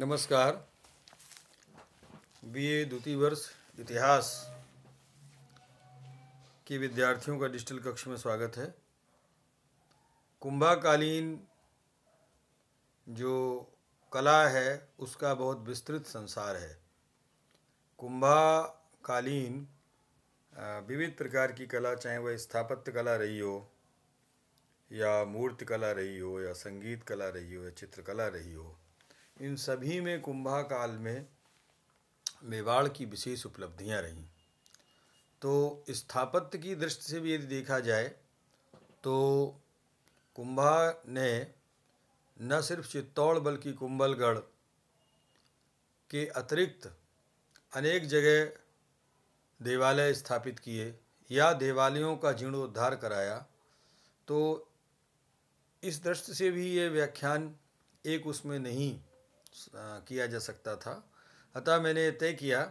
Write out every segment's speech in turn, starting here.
नमस्कार बीए द्वितीय वर्ष इतिहास के विद्यार्थियों का डिजिटल कक्ष में स्वागत है कुंभाकालीन जो कला है उसका बहुत विस्तृत संसार है कुंभाकालीन विविध प्रकार की कला चाहे वह स्थापत्य कला रही हो या मूर्त कला रही हो या संगीत कला रही हो या चित्रकला रही हो इन सभी में कुंभा काल में मेवाड़ की विशेष उपलब्धियां रहीं तो स्थापत्य की दृष्टि से भी यदि देखा जाए तो कुंभा ने न सिर्फ चित्तौड़ बल्कि कुंभलगढ़ के अतिरिक्त अनेक जगह देवालय स्थापित किए या देवालयों का जीर्णोद्धार कराया तो इस दृष्टि से भी ये व्याख्यान एक उसमें नहीं किया जा सकता था अतः मैंने तय किया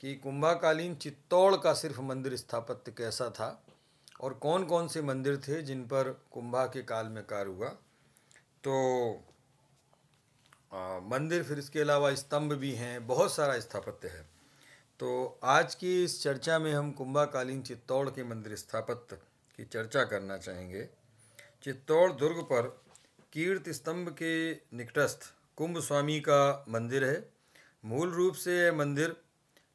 कि कुंभाकालीन चित्तौड़ का सिर्फ मंदिर स्थापत्य कैसा था और कौन कौन से मंदिर थे जिन पर कुंभा के काल में कार्य हुआ तो आ, मंदिर फिर इसके अलावा स्तंभ भी हैं बहुत सारा स्थापत्य है तो आज की इस चर्चा में हम कुंभाकालीन चित्तौड़ के मंदिर स्थापत्य की चर्चा करना चाहेंगे चित्तौड़ दुर्ग पर कीर्त स्तंभ के निकटस्थ कुंभ स्वामी का मंदिर है मूल रूप से यह मंदिर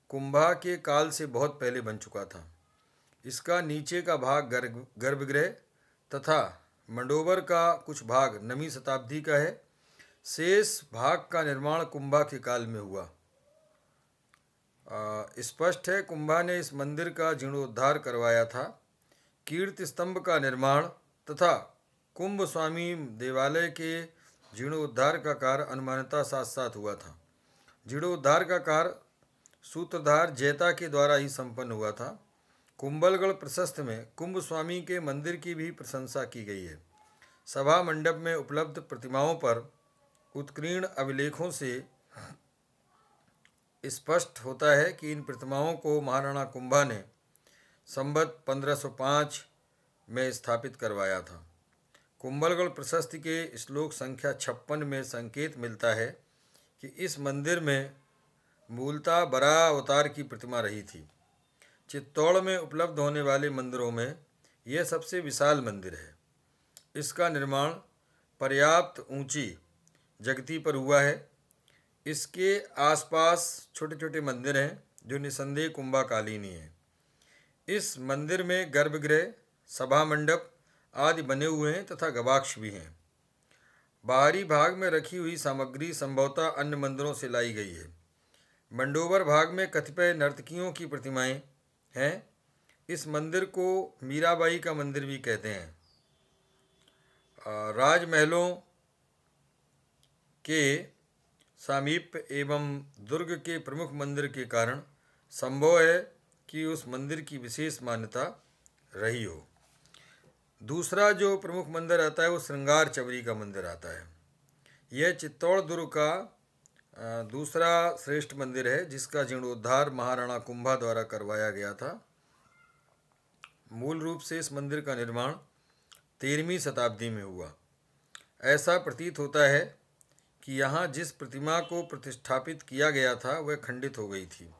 कुंभा के काल से बहुत पहले बन चुका था इसका नीचे का भाग गर्भ गर्भगृह तथा मंडोवर का कुछ भाग नवी शताब्दी का है शेष भाग का निर्माण कुंभा के काल में हुआ स्पष्ट है कुंभा ने इस मंदिर का जीर्णोद्धार करवाया था कीर्ति स्तंभ का निर्माण तथा कुंभ स्वामी देवालय के जीर्णोद्धार का कार्य अनुमानता साथ साथ हुआ था जीर्णोद्धार का कार्य सूत्रधार जैता के द्वारा ही संपन्न हुआ था कुंभलगढ़ प्रशस्त में कुंभ स्वामी के मंदिर की भी प्रशंसा की गई है सभा मंडप में उपलब्ध प्रतिमाओं पर उत्कीर्ण अभिलेखों से स्पष्ट होता है कि इन प्रतिमाओं को महाराणा कुंभा ने संबत 1505 में स्थापित करवाया था कुंभलगढ़ प्रशस्ति के श्लोक संख्या छप्पन में संकेत मिलता है कि इस मंदिर में मूलतः बरा अवतार की प्रतिमा रही थी चित्तौड़ में उपलब्ध होने वाले मंदिरों में यह सबसे विशाल मंदिर है इसका निर्माण पर्याप्त ऊंची जगती पर हुआ है इसके आसपास छोटे छोटे मंदिर हैं जो निसंदेह कुंभाकालीनी हैं इस मंदिर में गर्भगृह सभा मंडप आदि बने हुए हैं तथा गवाक्ष भी हैं बाहरी भाग में रखी हुई सामग्री संभवतः अन्य मंदिरों से लाई गई है मंडोवर भाग में कतिपय नर्तकियों की प्रतिमाएं हैं इस मंदिर को मीराबाई का मंदिर भी कहते हैं राजमहलों के सामीप एवं दुर्ग के प्रमुख मंदिर के कारण संभव है कि उस मंदिर की विशेष मान्यता रही हो दूसरा जो प्रमुख मंदिर आता है वो श्रृंगार चवरी का मंदिर आता है यह चित्तौड़ दुर्ग का दूसरा श्रेष्ठ मंदिर है जिसका जीर्णोद्धार महाराणा कुंभा द्वारा करवाया गया था मूल रूप से इस मंदिर का निर्माण तेरहवीं शताब्दी में हुआ ऐसा प्रतीत होता है कि यहाँ जिस प्रतिमा को प्रतिष्ठापित किया गया था वह खंडित हो गई थी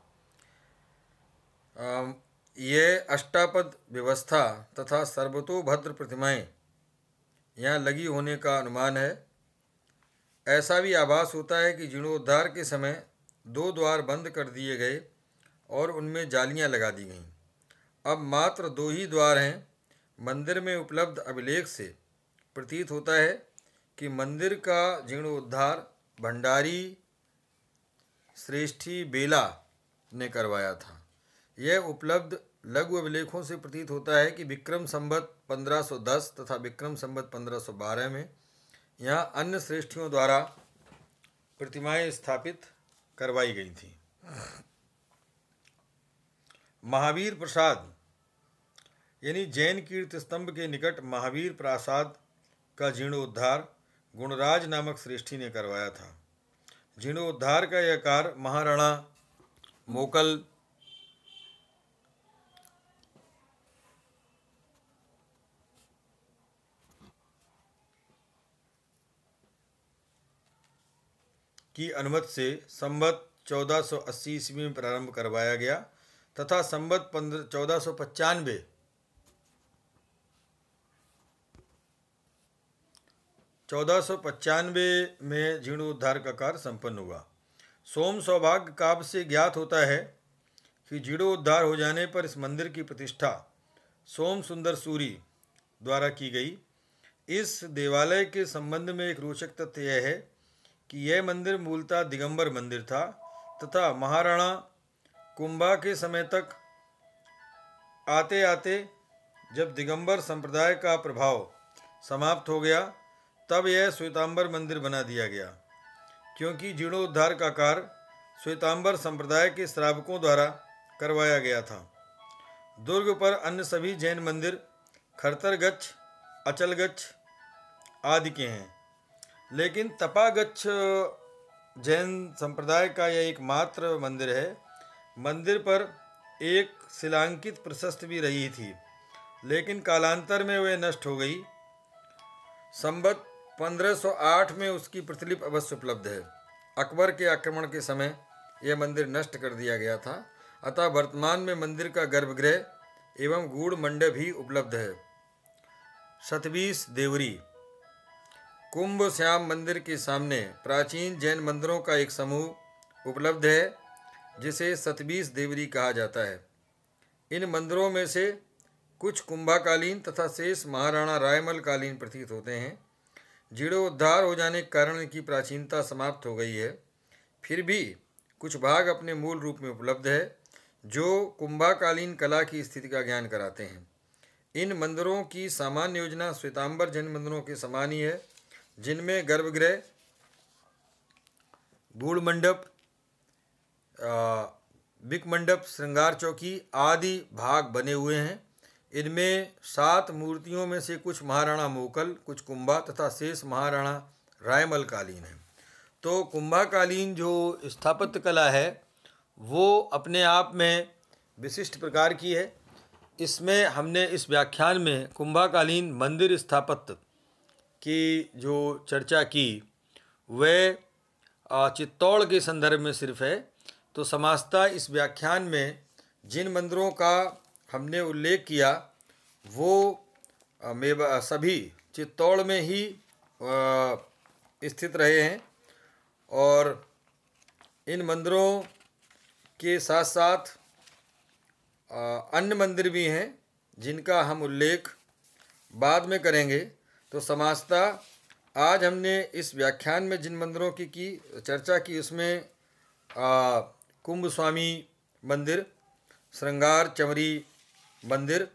ये अष्टापद व्यवस्था तथा सर्वतो भद्र प्रतिमाएं यहाँ लगी होने का अनुमान है ऐसा भी आभास होता है कि जीर्णोद्धार के समय दो द्वार बंद कर दिए गए और उनमें जालियां लगा दी गईं अब मात्र दो ही द्वार हैं मंदिर में उपलब्ध अभिलेख से प्रतीत होता है कि मंदिर का जीर्णोद्धार भंडारी श्रेष्ठी बेला ने करवाया था यह उपलब्ध लघु अभिलेखों से प्रतीत होता है कि विक्रम संबत 1510 तथा विक्रम संबत 1512 में यहाँ अन्य श्रेष्ठियों द्वारा प्रतिमाएं स्थापित करवाई गई थीं महावीर प्रसाद यानी जैन कीर्त स्तंभ के निकट महावीर प्रसाद का जीर्णोद्धार गुणराज नामक श्रेष्ठी ने करवाया था जीर्णोद्धार का यह कार्य महाराणा मोकल की अनुमति से संबत 1480 ईस्वी में प्रारंभ करवाया गया तथा संबत पंद्रह चौदह सौ पचानवे चौदह सौ पचानवे में जीर्णोद्धार का कार्य संपन्न हुआ सोम सौभाग्य काव्य से ज्ञात होता है कि जीर्णोद्धार हो जाने पर इस मंदिर की प्रतिष्ठा सोम सुंदर सूरी द्वारा की गई इस देवालय के संबंध में एक रोचक तथ्य यह है कि यह मंदिर मूलतः दिगंबर मंदिर था तथा महाराणा कुंभा के समय तक आते आते जब दिगंबर संप्रदाय का प्रभाव समाप्त हो गया तब यह श्वेतांबर मंदिर बना दिया गया क्योंकि जीर्णोद्धार का कार्य श्वेतांबर संप्रदाय के श्रावकों द्वारा करवाया गया था दुर्ग पर अन्य सभी जैन मंदिर खरतरगच्छ अचलगच्छ आदि के हैं लेकिन तपागच्छ जैन संप्रदाय का यह एकमात्र मंदिर है मंदिर पर एक शिलांकित प्रशस्त भी रही थी लेकिन कालांतर में वह नष्ट हो गई संबत 1508 में उसकी प्रतिलिप अवश्य उपलब्ध है अकबर के आक्रमण के समय यह मंदिर नष्ट कर दिया गया था अतः वर्तमान में मंदिर का गर्भगृह एवं गूढ़ मंडप भी उपलब्ध है सतबीस देवरी कुंभ श्याम मंदिर के सामने प्राचीन जैन मंदिरों का एक समूह उपलब्ध है जिसे सतबीस देवरी कहा जाता है इन मंदिरों में से कुछ कुंभाकालीन तथा शेष महाराणा रायमल कालीन प्रतीत होते हैं जीर्णोद्धार हो जाने के कारण इनकी प्राचीनता समाप्त हो गई है फिर भी कुछ भाग अपने मूल रूप में उपलब्ध है जो कुंभाकालीन कला की स्थिति का ज्ञान कराते हैं इन मंदिरों की सामान्य योजना श्वेतांबर जैन मंदिरों के समान ही है जिनमें गर्भगृह गूढ़ मंडप बिक मंडप श्रृंगार चौकी आदि भाग बने हुए हैं इनमें सात मूर्तियों में से कुछ महाराणा मोकल कुछ कुंभा तथा शेष महाराणा रायमलकालीन हैं है तो कुंभाकालीन जो स्थापत्य कला है वो अपने आप में विशिष्ट प्रकार की है इसमें हमने इस व्याख्यान में कुंभाकालीन मंदिर स्थापत्य की जो चर्चा की वह चित्तौड़ के संदर्भ में सिर्फ है तो समाजता इस व्याख्यान में जिन मंदिरों का हमने उल्लेख किया वो मेवा सभी चित्तौड़ में ही स्थित रहे हैं और इन मंदिरों के साथ साथ अन्य मंदिर भी हैं जिनका हम उल्लेख बाद में करेंगे तो समाजता आज हमने इस व्याख्यान में जिन मंदिरों की की चर्चा की उसमें कुंभ स्वामी मंदिर श्रृंगार चमरी मंदिर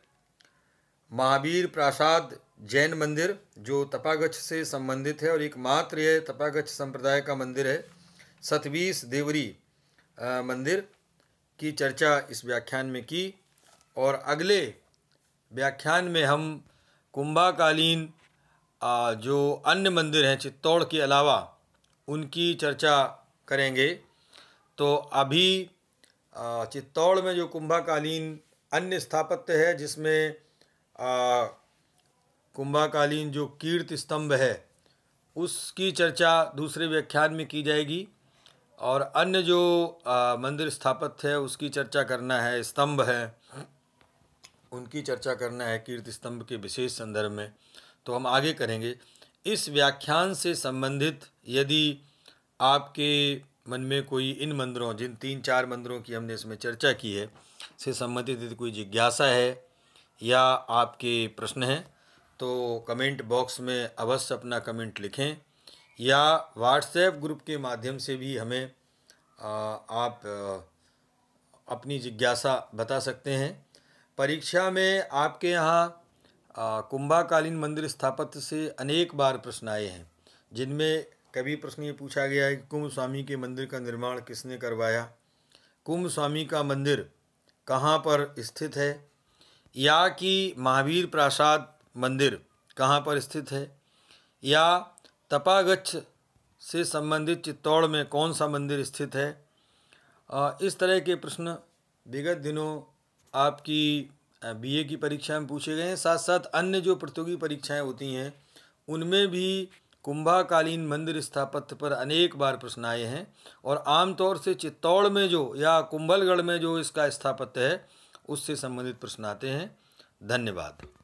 महावीर प्रासाद जैन मंदिर जो तपागछ से संबंधित है और एकमात्र यह तपागछ संप्रदाय का मंदिर है सतवीस देवरी आ, मंदिर की चर्चा इस व्याख्यान में की और अगले व्याख्यान में हम कुंभाकालीन जो अन्य मंदिर हैं चित्तौड़ के अलावा उनकी चर्चा करेंगे तो अभी चित्तौड़ में जो कुंभाकालीन अन्य स्थापत्य है जिसमें कुंभाकालीन जो कीर्त स्तंभ है उसकी चर्चा दूसरे व्याख्यान में की जाएगी और अन्य जो आ, मंदिर स्थापत्य है उसकी चर्चा करना है स्तंभ है उनकी चर्चा करना है कीर्ति स्तंभ के विशेष संदर्भ में तो हम आगे करेंगे इस व्याख्यान से संबंधित यदि आपके मन में कोई इन मंदिरों जिन तीन चार मंदिरों की हमने इसमें चर्चा की है से संबंधित यदि कोई जिज्ञासा है या आपके प्रश्न हैं तो कमेंट बॉक्स में अवश्य अपना कमेंट लिखें या व्हाट्सएप ग्रुप के माध्यम से भी हमें आ, आप आ, अपनी जिज्ञासा बता सकते हैं परीक्षा में आपके यहाँ कुंभाकालीन मंदिर स्थापत्य से अनेक बार प्रश्न आए हैं जिनमें कभी प्रश्न ये पूछा गया है कि कुंभ स्वामी के मंदिर का निर्माण किसने करवाया कुंभ स्वामी का मंदिर कहाँ पर स्थित है या कि महावीर प्रासाद मंदिर कहाँ पर स्थित है या तपागच्छ से संबंधित चित्तौड़ में कौन सा मंदिर स्थित है इस तरह के प्रश्न विगत दिनों आपकी बीए की परीक्षा में पूछे गए हैं साथ साथ अन्य जो प्रतियोगी परीक्षाएं होती हैं उनमें भी कुंभाकालीन मंदिर स्थापत्य पर अनेक बार प्रश्न आए हैं और आमतौर से चित्तौड़ में जो या कुंभलगढ़ में जो इसका स्थापत्य है उससे संबंधित प्रश्न आते हैं धन्यवाद